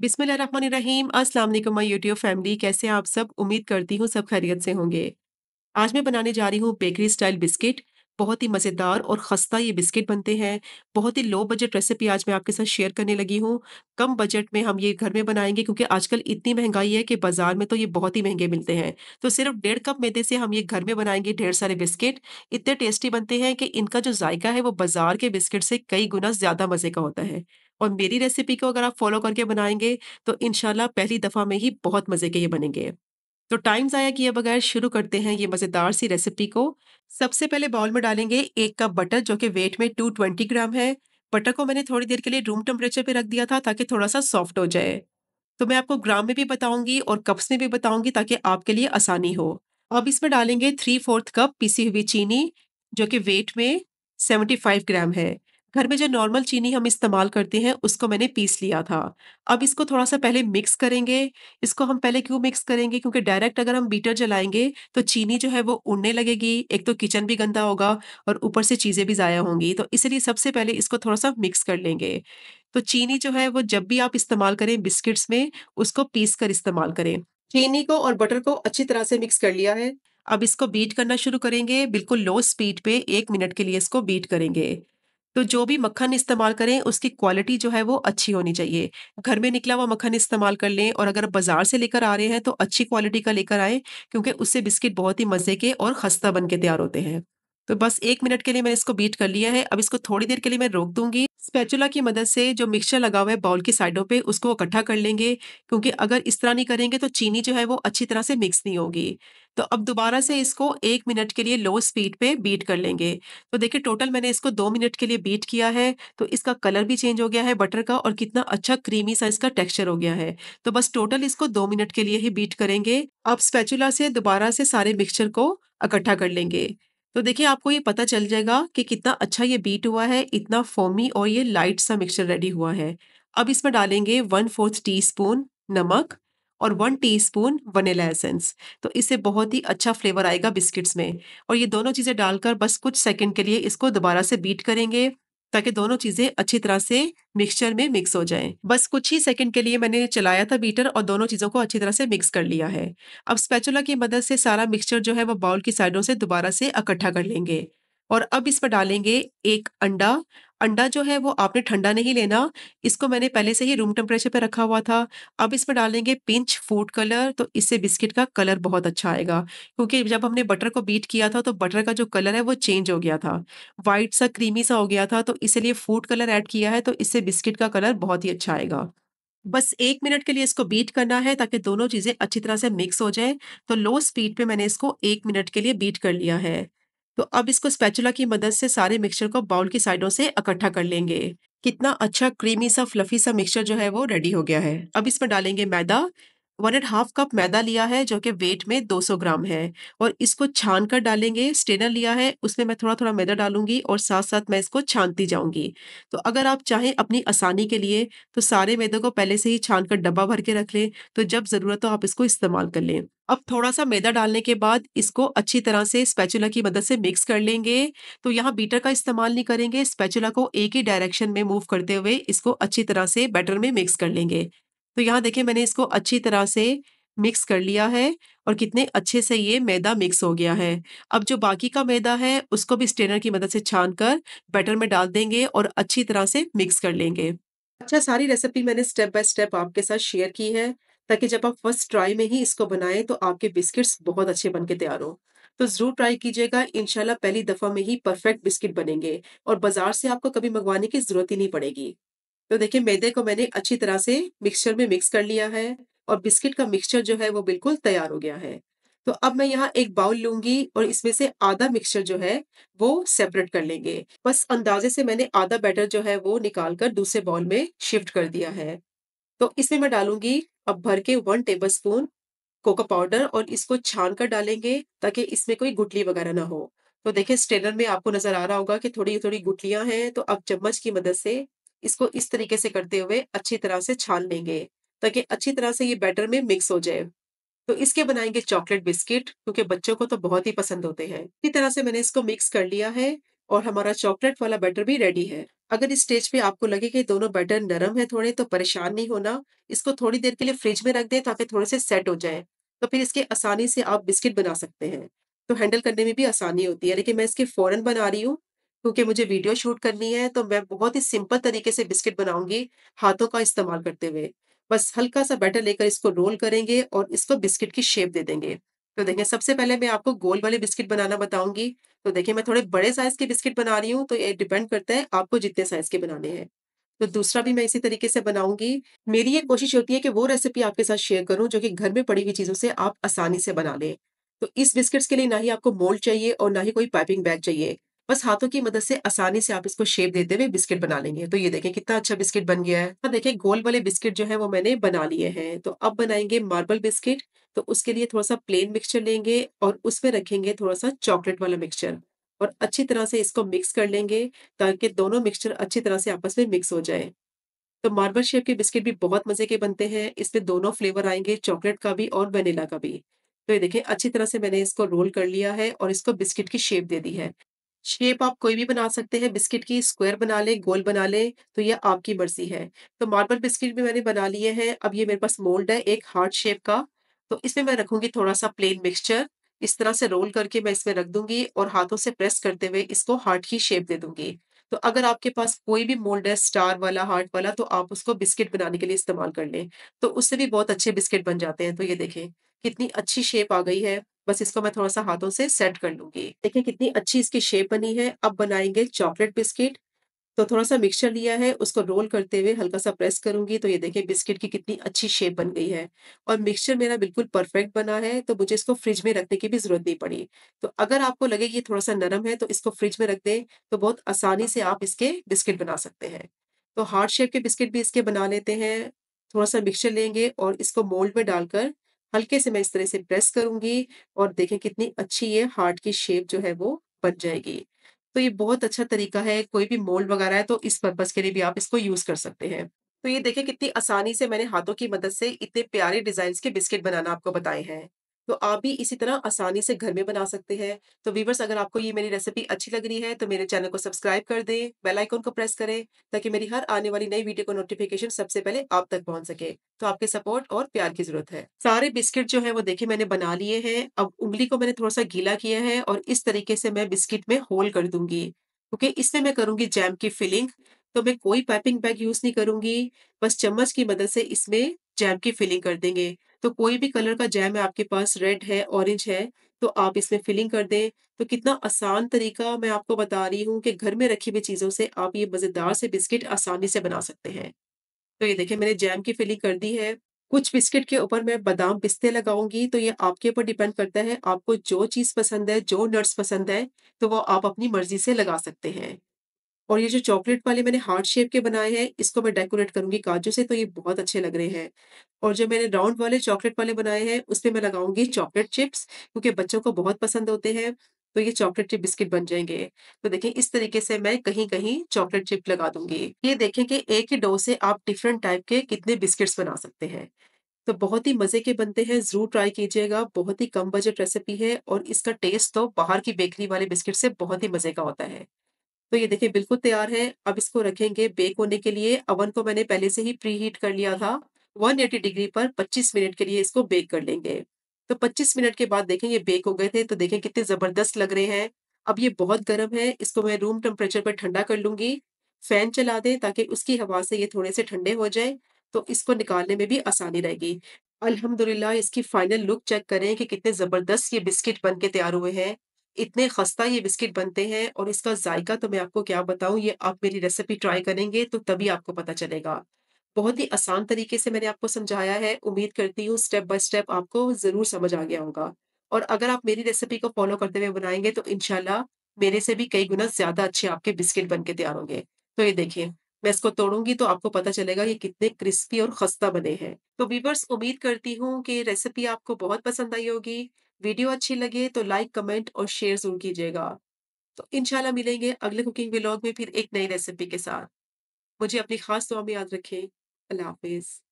बिसमीम अस्सलाम वालेकुम माय यूट्यूब फैमिली कैसे आप सब उम्मीद करती हूँ सब खैरियत से होंगे आज मैं बनाने जा रही हूँ बेकरी स्टाइल बिस्किट बहुत ही मज़ेदार और खस्ता ये बिस्किट बनते हैं बहुत ही लो बजट रेसिपी आज मैं आपके साथ शेयर करने लगी हूँ कम बजट में हम ये घर में बनाएंगे क्योंकि आजकल इतनी महंगाई है कि बाज़ार में तो ये बहुत ही महंगे मिलते हैं तो सिर्फ डेढ़ कप मैदे से हम ये घर में बनाएंगे ढेर सारे बिस्किट इतने टेस्टी बनते हैं कि इनका जो जायका है वो बाज़ार के बिस्किट से कई गुना ज़्यादा मज़े का होता है और मेरी रेसिपी को अगर आप फॉलो करके बनाएंगे तो इन पहली दफ़ा में ही बहुत मज़े के ये बनेंगे तो टाइम ज़ाया किए बगैर शुरू करते हैं ये मज़ेदार सी रेसिपी को सबसे पहले बाउल में डालेंगे एक कप बटर जो कि वेट में टू ट्वेंटी ग्राम है बटर को मैंने थोड़ी देर के लिए रूम टेम्परेचर पे रख दिया था ताकि थोड़ा सा सॉफ्ट हो जाए तो मैं आपको ग्राम में भी बताऊंगी और कप्स में भी बताऊंगी ताकि आपके लिए आसानी हो अब इसमें डालेंगे थ्री फोर्थ कप पीसी हुई चीनी जो कि वेट में सेवेंटी ग्राम है घर में जो नॉर्मल चीनी हम इस्तेमाल करते हैं उसको मैंने पीस लिया था अब इसको थोड़ा सा पहले मिक्स करेंगे इसको हम पहले क्यों मिक्स करेंगे क्योंकि डायरेक्ट अगर हम बीटर जलाएंगे तो चीनी जो है वो उड़ने लगेगी एक तो किचन भी गंदा होगा और ऊपर से चीज़ें भी ज़ाया होंगी तो इसलिए सबसे पहले इसको थोड़ा सा मिक्स कर लेंगे तो चीनी जो है वो जब भी आप इस्तेमाल करें बिस्किट्स में उसको पीस कर इस्तेमाल करें चीनी को और बटर को अच्छी तरह से मिक्स कर लिया है अब इसको बीट करना शुरू करेंगे बिल्कुल लो स्पीड पे एक मिनट के लिए इसको बीट करेंगे तो जो भी मक्खन इस्तेमाल करें उसकी क्वालिटी जो है वो अच्छी होनी चाहिए घर में निकला हुआ मक्खन इस्तेमाल कर लें और अगर बाजार से लेकर आ रहे हैं तो अच्छी क्वालिटी का लेकर आए क्योंकि उससे बिस्किट बहुत ही मज़े के और खस्ता बन के तैयार होते हैं तो बस एक मिनट के लिए मैंने इसको बीट कर लिया है अब इसको थोड़ी देर के लिए मैं रोक दूंगी स्पैचुला की मदद से जो मिक्सचर लगा हुआ है बाउल की साइडों पे उसको इकट्ठा कर लेंगे क्योंकि अगर इस तरह नहीं करेंगे तो चीनी जो है वो अच्छी तरह से मिक्स नहीं होगी तो अब दोबारा से इसको एक मिनट के लिए लो स्पीड पे बीट कर लेंगे तो देखिए टोटल मैंने इसको दो मिनट के लिए बीट किया है तो इसका कलर भी चेंज हो गया है बटर का और कितना अच्छा क्रीमी सा इसका टेक्सचर हो गया है तो बस टोटल इसको दो मिनट के लिए ही बीट करेंगे आप स्पेचुला से दोबारा से सारे मिक्सचर को इकट्ठा कर लेंगे तो देखिए आपको ये पता चल जाएगा कि कितना अच्छा ये बीट हुआ है इतना फोमी और ये लाइट सा मिक्सचर रेडी हुआ है अब इसमें डालेंगे वन फोर्थ टी स्पून नमक और वन टीस्पून वनीला एसेंस तो इससे बहुत ही अच्छा फ्लेवर आएगा बिस्किट्स में और ये दोनों चीज़ें डालकर बस कुछ सेकंड के लिए इसको दोबारा से बीट करेंगे ताकि दोनों चीज़ें अच्छी तरह से मिक्सचर में मिक्स हो जाएं। बस कुछ ही सेकंड के लिए मैंने चलाया था बीटर और दोनों चीज़ों को अच्छी तरह से मिक्स कर लिया है अब स्पैचुला की मदद से सारा मिक्सचर जो है वो बाउल की साइडों से दोबारा से इकट्ठा कर लेंगे और अब इस पर डालेंगे एक अंडा अंडा जो है वो आपने ठंडा नहीं लेना इसको मैंने पहले से ही रूम टेम्परेचर पर रखा हुआ था अब इस पर डालेंगे पिंच फूड कलर तो इससे बिस्किट का कलर बहुत अच्छा आएगा क्योंकि जब हमने बटर को बीट किया था तो बटर का जो कलर है वो चेंज हो गया था वाइट सा क्रीमी सा हो गया था तो इसलिए फूड कलर ऐड किया है तो इससे बिस्किट का कलर बहुत ही अच्छा आएगा बस एक मिनट के लिए इसको बीट करना है ताकि दोनों चीज़ें अच्छी तरह से मिक्स हो जाए तो लो स्पीड पे मैंने इसको एक मिनट के लिए बीट कर लिया है तो अब इसको स्पैचुला की मदद से सारे मिक्सचर को बाउल की साइडों से इकट्ठा कर लेंगे कितना अच्छा क्रीमी सा फ्लफी सा मिक्सचर जो है वो रेडी हो गया है अब इसमें डालेंगे मैदा वन एंड हाफ कप मैदा लिया है जो कि वेट में 200 ग्राम है और इसको छान कर डालेंगे स्टेनर लिया है उसमें मैं थोड़ा थोड़ा मैदा डालूंगी और साथ साथ मैं इसको छानती जाऊंगी तो अगर आप चाहें अपनी आसानी के लिए तो सारे मैदे को पहले से ही छान कर डब्बा भर के रख लें तो जब ज़रूरत हो आप इसको इस्तेमाल कर लें अब थोड़ा सा मैदा डालने के बाद इसको अच्छी तरह से स्पैचुला की मदद से मिक्स कर लेंगे तो यहाँ बीटर का इस्तेमाल नहीं करेंगे स्पैचुला को एक ही डायरेक्शन में मूव करते हुए इसको अच्छी तरह से बैटर में मिक्स कर लेंगे तो यहाँ देखें मैंने इसको अच्छी तरह से मिक्स कर लिया है और कितने अच्छे से ये मैदा मिक्स हो गया है अब जो बाकी का मैदा है उसको भी स्ट्रेनर की मदद से छान कर बैटर में डाल देंगे और अच्छी तरह से मिक्स कर लेंगे अच्छा सारी रेसिपी मैंने स्टेप बाय स्टेप आपके साथ शेयर की है ताकि जब आप फर्स्ट ट्राई में ही इसको बनाएं तो आपके बिस्किट्स बहुत अच्छे बन के तैयार हों तो ज़रूर ट्राई कीजिएगा इनशाला पहली दफ़ा में ही परफेक्ट बिस्किट बनेंगे और बाज़ार से आपको कभी मंगवाने की ज़रूरत ही नहीं पड़ेगी तो देखिए मैदे को मैंने अच्छी तरह से मिक्सचर में मिक्स कर लिया है और बिस्किट का मिक्सचर जो है वो बिल्कुल तैयार हो गया है तो अब मैं यहाँ एक बाउल लूंगी और इसमें से आधा मिक्सचर जो है वो सेपरेट कर लेंगे बस अंदाजे से मैंने आधा बैटर जो है वो निकाल कर दूसरे बाउल में शिफ्ट कर दिया है तो इसमें मैं डालूंगी अब भर के one tablespoon cocoa powder और इसको छान कर डालेंगे ताकि इसमें कोई गुटली वगैरह ना हो तो देखिये स्ट्रेनर में आपको नजर आ रहा होगा कि थोड़ी थोड़ी गुटलियां हैं तो अब चम्मच की मदद से इसको इस तरीके से करते हुए अच्छी तरह से छान लेंगे ताकि अच्छी तरह से ये बैटर में मिक्स हो जाए तो इसके बनाएंगे चॉकलेट बिस्किट क्योंकि बच्चों को तो बहुत ही पसंद होते हैं इसी तरह से मैंने इसको मिक्स कर लिया है और हमारा चॉकलेट वाला बैटर भी रेडी है अगर इस स्टेज पे आपको लगे कि दोनों बैटर नरम है थोड़े तो परेशान नहीं होना इसको थोड़ी देर के लिए फ्रिज में रख दें ताकि थोड़े से सेट हो जाए तो फिर इसके आसानी से आप बिस्किट बना सकते हैं तो हैंडल करने में भी आसानी होती है लेकिन मैं इसके फ़ौरन बना रही हूँ क्योंकि मुझे वीडियो शूट करनी है तो मैं बहुत ही सिंपल तरीके से बिस्किट बनाऊंगी हाथों का इस्तेमाल करते हुए बस हल्का सा बैटर लेकर इसको रोल करेंगे और इसको बिस्किट की शेप दे देंगे तो देखिए सबसे पहले मैं आपको गोल वाले बिस्किट बनाना बताऊंगी तो देखिए मैं थोड़े बड़े साइज के बिस्किट बना रही हूँ तो ये डिपेंड करता है आपको जितने साइज के बनाने हैं तो दूसरा भी मैं इसी तरीके से बनाऊंगी मेरी ये कोशिश होती है कि वो रेसिपी आपके साथ शेयर करूँ जो कि घर में पड़ी हुई चीजों से आप आसानी से बना लें तो इस बिस्किट्स के लिए ना ही आपको मोल्ड चाहिए और ना ही कोई पाइपिंग बैग चाहिए बस हाथों की मदद से आसानी से आप इसको शेप देते हुए बिस्किट बना लेंगे तो ये देखें कितना अच्छा बिस्किट बन गया है तो देखें गोल वाले बिस्किट जो है वो मैंने बना लिए हैं तो अब बनाएंगे मार्बल बिस्किट तो उसके लिए थोड़ा सा प्लेन मिक्सचर लेंगे और उसमें रखेंगे थोड़ा सा चॉकलेट वाला मिक्सचर और अच्छी तरह से इसको मिक्स कर लेंगे ताकि दोनों मिक्सचर अच्छी तरह से आपस में मिक्स हो जाए तो मार्बल शेप के बिस्किट भी बहुत मज़े के बनते हैं इसमें दोनों फ्लेवर आएंगे चॉकलेट का भी और वनीला का भी तो ये देखें अच्छी तरह से मैंने इसको रोल कर लिया है और इसको बिस्किट की शेप दे दी है शेप आप कोई भी बना सकते हैं बिस्किट की स्क्वायर बना लें गोल बना लें तो ये आपकी मर्जी है तो मार्बल बिस्किट भी मैंने बना लिए हैं अब ये मेरे पास मोल्ड है एक हार्ट शेप का तो इसमें मैं रखूंगी थोड़ा सा प्लेन मिक्सचर इस तरह से रोल करके मैं इसमें रख दूंगी और हाथों से प्रेस करते हुए इसको हार्ट की शेप दे दूंगी तो अगर आपके पास कोई भी मोल्ड है स्टार वाला हार्ट वाला तो आप उसको बिस्किट बनाने के लिए इस्तेमाल कर लें तो उससे भी बहुत अच्छे बिस्किट बन जाते हैं तो ये देखें कितनी अच्छी शेप आ गई है बस इसको मैं थोड़ा सा हाथों से सेट कर लूंगी देखिए कितनी अच्छी इसकी शेप बनी है अब बनाएंगे चॉकलेट बिस्किट तो थोड़ा सा मिक्सचर लिया है उसको रोल करते हुए हल्का सा प्रेस करूंगी तो ये देखिए बिस्किट की कितनी अच्छी शेप बन गई है और मिक्सचर मेरा बिल्कुल परफेक्ट बना है तो मुझे इसको फ्रिज में रखने की भी जरूरत नहीं पड़ी तो अगर आपको लगे ये थोड़ा सा नरम है तो इसको फ्रिज में रख दें तो बहुत आसानी से आप इसके बिस्किट बना सकते हैं तो हार्ड शेप के बिस्किट भी इसके बना लेते हैं थोड़ा सा मिक्सचर लेंगे और इसको मोल्ड में डालकर हल्के से मैं इस तरह से प्रेस करूंगी और देखें कितनी अच्छी ये हार्ट की शेप जो है वो बन जाएगी तो ये बहुत अच्छा तरीका है कोई भी मोल्ड वगैरह है तो इस पर्पज के लिए भी आप इसको यूज कर सकते हैं तो ये देखें कितनी आसानी से मैंने हाथों की मदद से इतने प्यारे डिजाइन के बिस्किट बनाना आपको बताए हैं तो आप भी इसी तरह आसानी से घर में बना सकते हैं तो वीवर्स अगर आपको ये मेरी रेसिपी अच्छी लग रही है तो मेरे चैनल को सब्सक्राइब कर दें बेल आइकन को प्रेस करें ताकि मेरी हर आने वाली नई वीडियो को नोटिफिकेशन सबसे पहले आप तक पहुंच सके तो आपके सपोर्ट और प्यार की जरूरत है सारे बिस्किट जो है वो देखे मैंने बना लिए हैं अब उंगली को मैंने थोड़ा सा गीला किया है और इस तरीके से मैं बिस्किट में होल कर दूंगी ओके इसमें मैं करूंगी जैम की फिलिंग तो मैं कोई पैपिंग बैग यूज नहीं करूंगी बस चम्मच की मदद से इसमें जैम की फिलिंग कर देंगे तो कोई भी कलर का जैम है आपके पास रेड है ऑरेंज है तो आप इसमें फिलिंग कर दें तो कितना आसान तरीका मैं आपको बता रही हूँ कि घर में रखी हुई चीज़ों से आप ये मज़ेदार से बिस्किट आसानी से बना सकते हैं तो ये देखिए मैंने जैम की फिलिंग कर दी है कुछ बिस्किट के ऊपर मैं बादाम पिस्ते लगाऊंगी तो ये आपके ऊपर डिपेंड करता है आपको जो चीज़ पसंद है जो नट्स पसंद है तो वो आप अपनी मर्जी से लगा सकते हैं और ये जो चॉकलेट वाले मैंने हार्ट शेप के बनाए हैं इसको मैं डेकोरेट करूंगी काजू से तो ये बहुत अच्छे लग रहे हैं और जो मैंने राउंड वाले चॉकलेट वाले बनाए हैं उसमें मैं लगाऊंगी चॉकलेट चिप्स क्योंकि बच्चों को बहुत पसंद होते हैं तो ये चॉकलेट चिप बिस्किट बन जाएंगे तो देखिए इस तरीके से मैं कहीं कहीं चॉकलेट चिप लगा दूंगी ये देखें कि एक ही डो से आप डिफरेंट टाइप के कितने बिस्किट्स बना सकते हैं तो बहुत ही मज़े के बनते हैं ज़रूर ट्राई कीजिएगा बहुत ही कम बजट रेसिपी है और इसका टेस्ट तो बाहर की बेकरी वाले बिस्किट से बहुत ही मज़े का होता है तो ये देखिए बिल्कुल तैयार है अब इसको रखेंगे बेक होने के लिए अवन को मैंने पहले से ही प्री हीट कर लिया था 180 डिग्री पर 25 मिनट के लिए इसको बेक कर लेंगे तो 25 मिनट के बाद देखें ये बेक हो गए थे तो देखें कितने ज़बरदस्त लग रहे हैं अब ये बहुत गर्म है इसको मैं रूम टेम्परेचर पर ठंडा कर लूँगी फ़ैन चला दें ताकि उसकी हवा से ये थोड़े से ठंडे हो जाए तो इसको निकालने में भी आसानी रहेगी अल्हम्दुलिल्लाह इसकी फाइनल लुक चेक करें कि कितने ज़बरदस्त ये बिस्किट बन के तैयार हुए हैं इतने खस्ता ये बिस्किट बनते हैं और इसका जायका तो मैं आपको क्या बताऊं ये आप मेरी रेसिपी ट्राई करेंगे तो तभी आपको पता चलेगा बहुत ही आसान तरीके से मैंने आपको समझाया है उम्मीद करती हूँ स्टेप बाय स्टेप आपको ज़रूर समझ आ गया होगा और अगर आप मेरी रेसिपी को फॉलो करते हुए बनाएंगे तो इनशाला मेरे से भी कई गुना ज़्यादा अच्छे आपके बिस्किट बन के तैयार होंगे तो ये देखिए मैं इसको तोड़ूंगी तो आपको पता चलेगा ये कितने क्रिस्पी और खस्ता बने हैं तो वीवर्स उम्मीद करती हूँ कि रेसिपी आपको बहुत पसंद आई होगी वीडियो अच्छी लगे तो लाइक कमेंट और शेयर जरूर कीजिएगा तो इनशाला मिलेंगे अगले कुकिंग व्लॉग में फिर एक नई रेसिपी के साथ मुझे अपनी खास दुआ में याद रखें Allah Hafiz.